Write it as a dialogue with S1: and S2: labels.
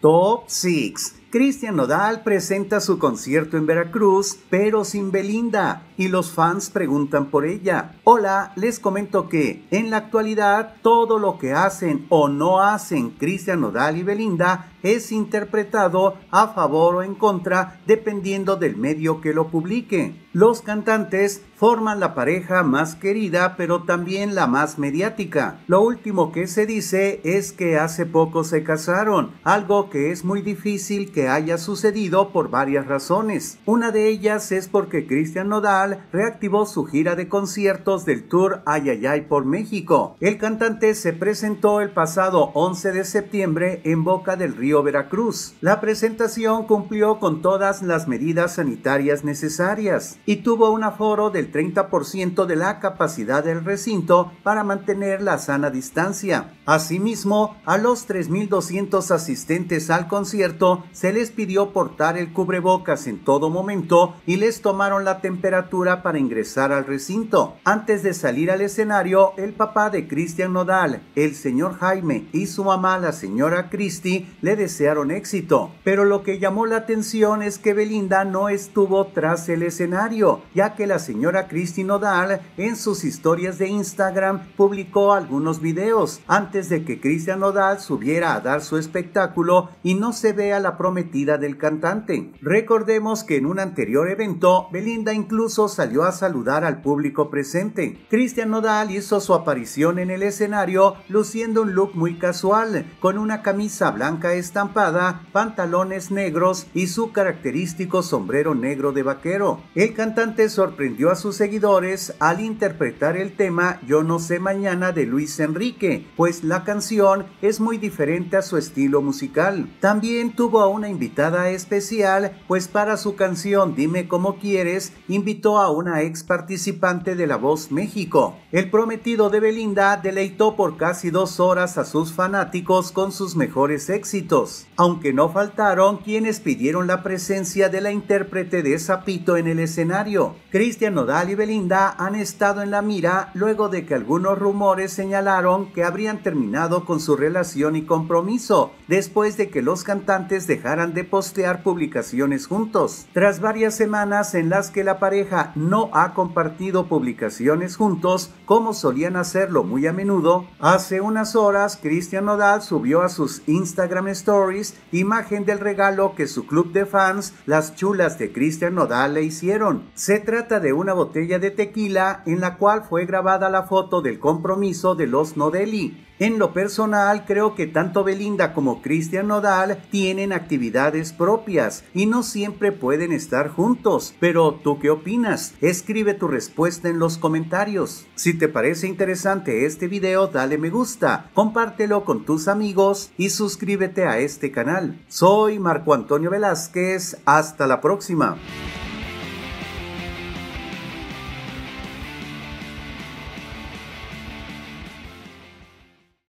S1: Top 6 Cristian Nodal presenta su concierto en Veracruz, pero sin Belinda, y los fans preguntan por ella. Hola, les comento que en la actualidad todo lo que hacen o no hacen Cristian Nodal y Belinda es interpretado a favor o en contra dependiendo del medio que lo publique. Los cantantes forman la pareja más querida pero también la más mediática. Lo último que se dice es que hace poco se casaron, algo que es muy difícil que haya sucedido por varias razones. Una de ellas es porque Cristian Nodal reactivó su gira de conciertos del tour Ayayay por México. El cantante se presentó el pasado 11 de septiembre en Boca del Río Veracruz. La presentación cumplió con todas las medidas sanitarias necesarias y tuvo un aforo del 30% de la capacidad del recinto para mantener la sana distancia. Asimismo, a los 3.200 asistentes al concierto se se les pidió portar el cubrebocas en todo momento y les tomaron la temperatura para ingresar al recinto. Antes de salir al escenario, el papá de Cristian Nodal, el señor Jaime y su mamá, la señora Christie, le desearon éxito. Pero lo que llamó la atención es que Belinda no estuvo tras el escenario, ya que la señora Cristy Nodal en sus historias de Instagram publicó algunos videos antes de que Cristian Nodal subiera a dar su espectáculo y no se vea la promesa metida del cantante. Recordemos que en un anterior evento, Belinda incluso salió a saludar al público presente. Cristian Nodal hizo su aparición en el escenario luciendo un look muy casual, con una camisa blanca estampada, pantalones negros y su característico sombrero negro de vaquero. El cantante sorprendió a sus seguidores al interpretar el tema Yo no sé mañana de Luis Enrique, pues la canción es muy diferente a su estilo musical. También tuvo a una invitada especial, pues para su canción Dime cómo quieres, invitó a una ex participante de La Voz México. El prometido de Belinda deleitó por casi dos horas a sus fanáticos con sus mejores éxitos, aunque no faltaron quienes pidieron la presencia de la intérprete de Zapito en el escenario. Cristian Nodal y Belinda han estado en la mira luego de que algunos rumores señalaron que habrían terminado con su relación y compromiso, después de que los cantantes dejaran de postear publicaciones juntos. Tras varias semanas en las que la pareja no ha compartido publicaciones juntos, como solían hacerlo muy a menudo, hace unas horas Cristian Nodal subió a sus Instagram Stories imagen del regalo que su club de fans, las chulas de Cristian Nodal, le hicieron. Se trata de una botella de tequila en la cual fue grabada la foto del compromiso de los Nodeli. En lo personal, creo que tanto Belinda como Cristian Nodal tienen actividades propias y no siempre pueden estar juntos. Pero, ¿tú qué opinas? Escribe tu respuesta en los comentarios. Si te parece interesante este video, dale me gusta, compártelo con tus amigos y suscríbete a este canal. Soy Marco Antonio Velázquez, hasta la próxima.